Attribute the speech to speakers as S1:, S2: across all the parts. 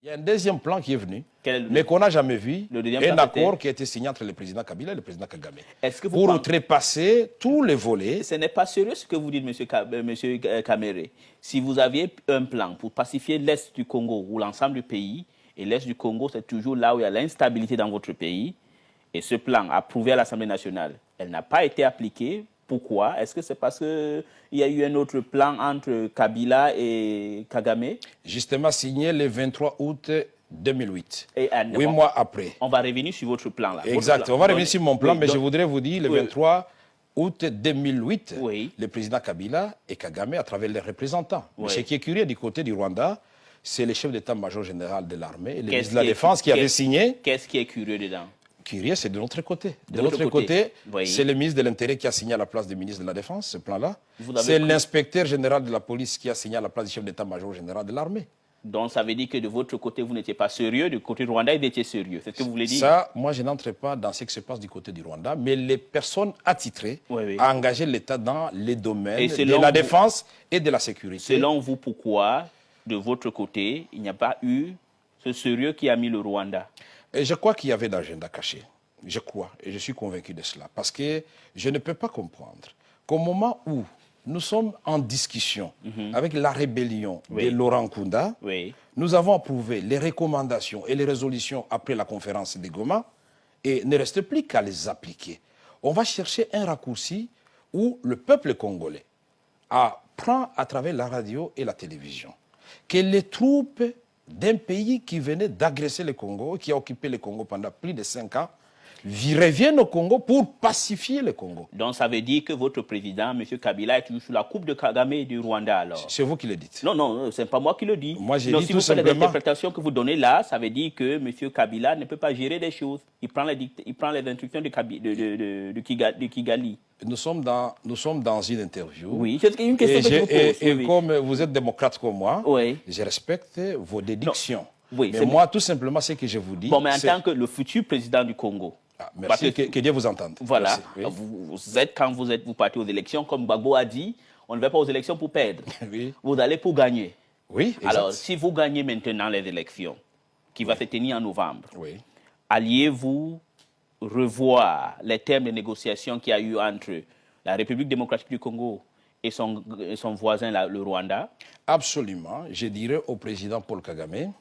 S1: Il y a un deuxième plan qui est venu, mais qu'on n'a jamais vu, un accord qui a été signé entre le président Kabila et le président Kagame.
S2: pour trépasser tous les volets. Ce n'est pas sérieux ce que vous dites, monsieur, euh, monsieur euh, Kamere. Si vous aviez un plan pour pacifier l'Est du Congo ou l'ensemble du pays, et l'Est du Congo, c'est toujours là où il y a l'instabilité dans votre pays, et ce plan approuvé à l'Assemblée nationale, elle n'a pas été appliquée pourquoi Est-ce que c'est parce qu'il y a eu un autre plan entre Kabila et Kagame Justement, signé le 23 août 2008. Huit mois après. On va revenir sur votre plan là. Exact. On va revenir sur mon plan, mais je voudrais vous dire le
S1: 23 août 2008, le président Kabila et Kagame, à travers les représentants. ce qui est curieux du côté du Rwanda, c'est le chef d'état-major général de l'armée le ministre de la Défense qui avait signé. Qu'est-ce qui
S2: est curieux dedans
S1: curieux, c'est de l'autre côté. De, l'autre côté, c'est le ministre de l'Intérêt qui a signé à la place du ministre de la Défense, ce plan-là. C'est
S2: l'inspecteur général de la police qui a signé à la place du chef d'état-major général de l'armée. Donc ça veut dire que de votre côté, vous n'étiez pas sérieux, du côté du Rwanda, il était sérieux. C'est ce que vous voulez dire Ça,
S1: moi, je n'entre pas dans ce qui se passe du côté du Rwanda, mais les personnes attitrées à engager l'État
S2: dans les domaines de la défense et de la sécurité. Selon vous, pourquoi, de votre côté, il n'y a pas eu ce sérieux qui a mis le Rwanda et je crois qu'il y avait d'agenda caché. Je crois et
S1: je suis convaincu de cela. Parce que je ne peux pas comprendre qu'au moment où nous sommes en discussion mhm. avec la rébellion de Laurent Kounda, oui. nous avons approuvé les recommandations et les résolutions après la conférence des Goma et ne reste plus qu'à les appliquer. On va chercher un raccourci où le peuple congolais apprend à travers la radio et la télévision que les troupes d'un pays qui venait d'agresser le Congo, qui a occupé le Congo pendant plus de cinq ans, reviennent au Congo pour pacifier le Congo.
S2: Donc ça veut dire que votre président, M. Kabila, est toujours sous la coupe de Kagame du Rwanda alors C'est vous qui le dites. Non, non, euh, ce n'est pas moi qui le dis. Moi j'ai dit si tout vous l'interprétation que vous donnez là, ça veut dire que M. Kabila ne peut pas gérer les choses. Il prend les, il prend les instructions de, de, de, Kigali. Nous sommes, dans, nous sommes dans une interview. Oui, c'est une question que je vous pose. Et, et
S1: comme vous êtes démocrate comme moi, je respecte vos dédictions. mais moi, tout simplement, ce que je vous dis. Bon, mais en tant
S2: que le futur président du Congo, ah, bah, merci, que, Dieu vous entende. Voilà, vous, êtes, quand vous, êtes, vous partez aux élections, comme Bagbo a dit, on ne va pas aux élections pour perdre. Vous allez pour gagner. Oui, Alors, si vous gagnez maintenant les élections, qui va se tenir en novembre, alliez-vous revoir les termes de négociation qu'il y a eu entre la République démocratique du Congo et son, voisin, le Rwanda Absolument. Je dirais au président Paul Kagame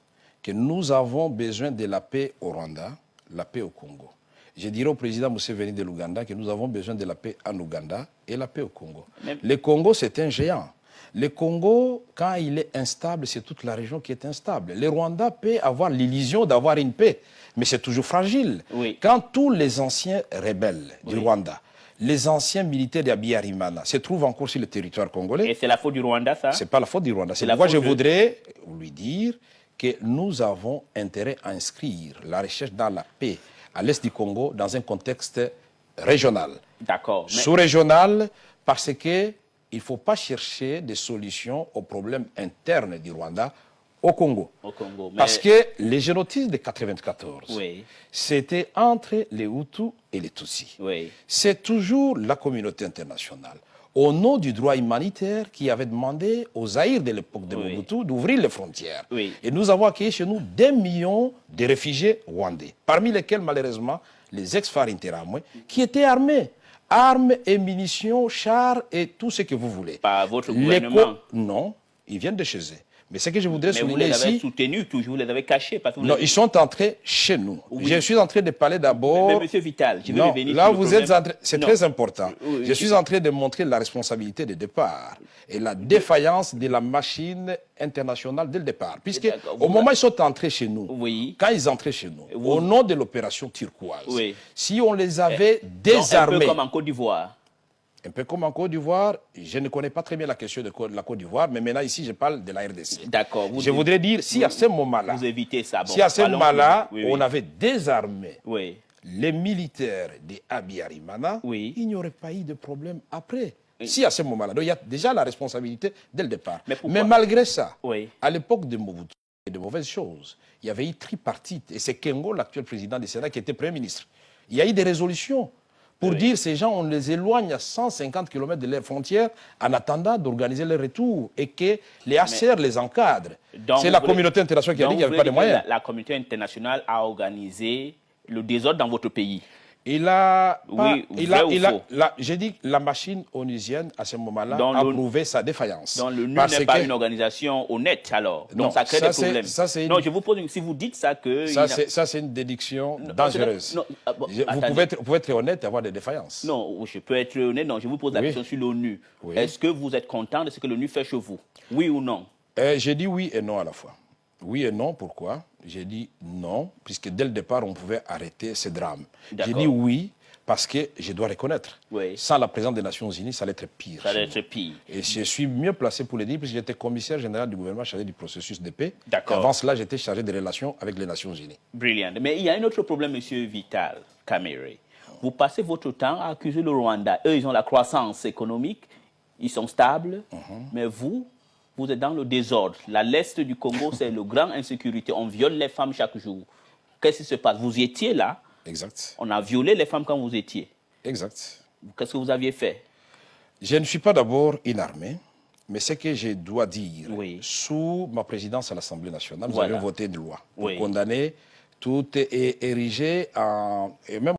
S1: que nous avons besoin de la paix au Rwanda, la paix au Congo. Je dirais au président Museveni de l'Ouganda que nous avons besoin de la paix en Ouganda et la paix au Congo. Le Congo, c'est un géant. Le Congo, quand il est instable, c'est toute la région qui est instable. Le Rwanda peut avoir l'illusion d'avoir une paix, mais c'est toujours fragile. Quand tous les anciens rebelles du Rwanda, les anciens militaires de Abiyarimana se trouvent encore sur le territoire congolais.
S2: Et c'est la faute du Rwanda, ça C'est pas la faute du Rwanda. C'est pourquoi je voudrais
S1: lui dire que nous avons intérêt à inscrire la recherche dans la paix à l'est du Congo dans un contexte régional. D'accord. Sous-régional, parce que il ne faut pas chercher des solutions aux problèmes internes du Rwanda au Congo. Parce que les génotismes de 1994, c'était entre les Hutus et les Tutsis. C'est toujours la communauté internationale au nom du droit humanitaire qui avait demandé aux Zahirs de l'époque de Mobutu d'ouvrir les frontières. Et nous avons accueilli chez nous des millions de réfugiés rwandais, parmi lesquels malheureusement les ex-phares qui étaient armés armes et munitions, chars et tout ce que vous voulez. Par votre gouvernement Non, ils viennent de chez eux. Mais ce que je voudrais souligner ici... vous les avez soutenus toujours, vous les avez
S2: cachés. non, ils
S1: sont entrés chez nous. Je suis en train de parler d'abord... Mais, Vital, je veux là vous êtes C'est très important. je suis en train de montrer la responsabilité de départ et la défaillance de la machine internationale dès le départ. Puisque eh au moment où ils sont entrés chez nous, quand ils entraient chez nous, au nom de l'opération turquoise, si on les avait eh, désarmés... comme en Côte d'Ivoire un peu comme en Côte d'Ivoire, je ne connais pas très bien la question de la Côte d'Ivoire, mais maintenant ici, je parle de la RDC.
S2: D'accord. Je voudrais dire, si à ce moment-là, si à ce moment-là, on avait
S1: désarmé les militaires des Abiyarimana, il n'y aurait pas eu de problème après. Si à ce moment-là, donc il y a déjà la responsabilité dès le départ. Mais, malgré ça, à l'époque de Mobutu, de mauvaises choses. Il y avait eu tripartite, et c'est Kengo, l'actuel président du Sénat, qui était Premier ministre. Il y a eu des résolutions pour dire ces gens, on les éloigne à 150 km de leurs frontières en attendant d'organiser leur retour et que les ACR les encadrent. C'est la communauté internationale qui a dit qu'il n'y avait pas de moyens.
S2: la communauté internationale a organisé le désordre dans votre pays. Il a, oui, il a, il
S1: j'ai dit que la machine onusienne à ce moment-là a prouvé sa défaillance. Donc l'ONU n'est pas une
S2: organisation honnête alors. Donc non, ça crée des problèmes. Ça non, je vous pose si vous dites ça que ça
S1: c'est une déduction dangereuse.
S2: vous, pouvez être, honnête et avoir des défaillances. Non, oh, je peux être honnête. Non, je vous pose la question sur l'ONU. Est-ce que vous êtes content de ce que l'ONU fait chez vous Oui ou non euh, J'ai dit oui et non à la fois. Oui et non, pourquoi
S1: J'ai dit non, puisque dès le départ, on pouvait arrêter ce drame. J'ai dit oui, parce que je dois reconnaître, oui. sans la présence des Nations Unies, ça allait être pire. Ça allait être pire. Et je suis mieux placé pour le dire, puisque j'étais commissaire général du gouvernement chargé du processus de paix. Avant cela, j'étais chargé des relations avec les Nations Unies.
S2: Brilliant. Mais il y a un autre problème, Monsieur Vital Kamere. Vous passez votre temps à accuser le Rwanda. Eux, ils ont la croissance économique, ils sont stables, mhm. mais vous, vous êtes dans le désordre. La l'est du Congo, c'est le grand insécurité. On viole les femmes chaque jour. Qu'est-ce qui se passe Vous étiez là. Exact. On a violé les femmes quand vous étiez. Exact. Qu'est-ce que vous aviez fait Je ne suis pas d'abord une armée
S1: mais ce que je dois dire, sous ma présidence à l'Assemblée nationale, nous avons voté une loi pour condamner tout est érigé. en... Et même